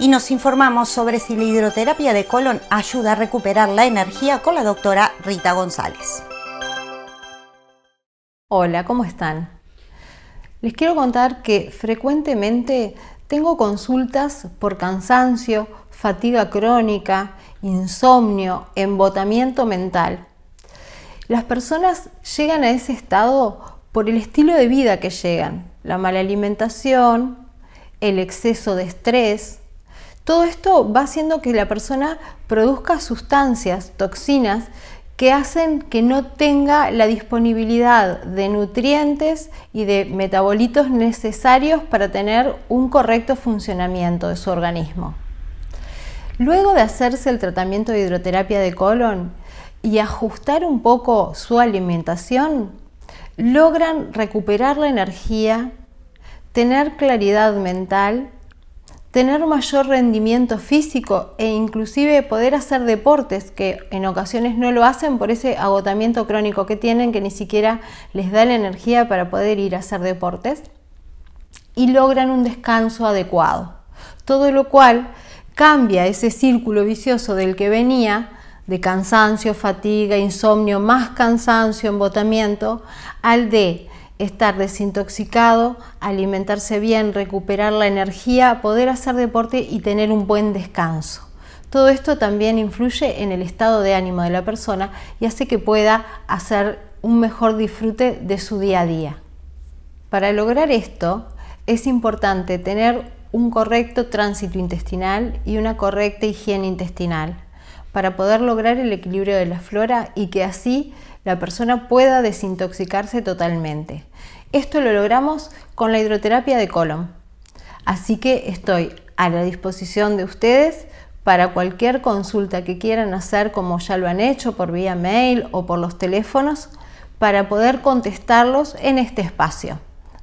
y nos informamos sobre si la hidroterapia de colon ayuda a recuperar la energía con la doctora Rita González. Hola, ¿cómo están? Les quiero contar que frecuentemente tengo consultas por cansancio, fatiga crónica, insomnio, embotamiento mental. Las personas llegan a ese estado por el estilo de vida que llegan, la mala alimentación, el exceso de estrés, todo esto va haciendo que la persona produzca sustancias, toxinas, que hacen que no tenga la disponibilidad de nutrientes y de metabolitos necesarios para tener un correcto funcionamiento de su organismo. Luego de hacerse el tratamiento de hidroterapia de colon y ajustar un poco su alimentación, logran recuperar la energía, tener claridad mental tener mayor rendimiento físico e inclusive poder hacer deportes que en ocasiones no lo hacen por ese agotamiento crónico que tienen que ni siquiera les da la energía para poder ir a hacer deportes y logran un descanso adecuado. Todo lo cual cambia ese círculo vicioso del que venía de cansancio, fatiga, insomnio, más cansancio, embotamiento, al de estar desintoxicado, alimentarse bien, recuperar la energía, poder hacer deporte y tener un buen descanso. Todo esto también influye en el estado de ánimo de la persona y hace que pueda hacer un mejor disfrute de su día a día. Para lograr esto es importante tener un correcto tránsito intestinal y una correcta higiene intestinal para poder lograr el equilibrio de la flora y que así la persona pueda desintoxicarse totalmente. Esto lo logramos con la hidroterapia de colon. Así que estoy a la disposición de ustedes para cualquier consulta que quieran hacer como ya lo han hecho por vía mail o por los teléfonos para poder contestarlos en este espacio,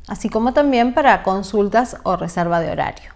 así como también para consultas o reserva de horario.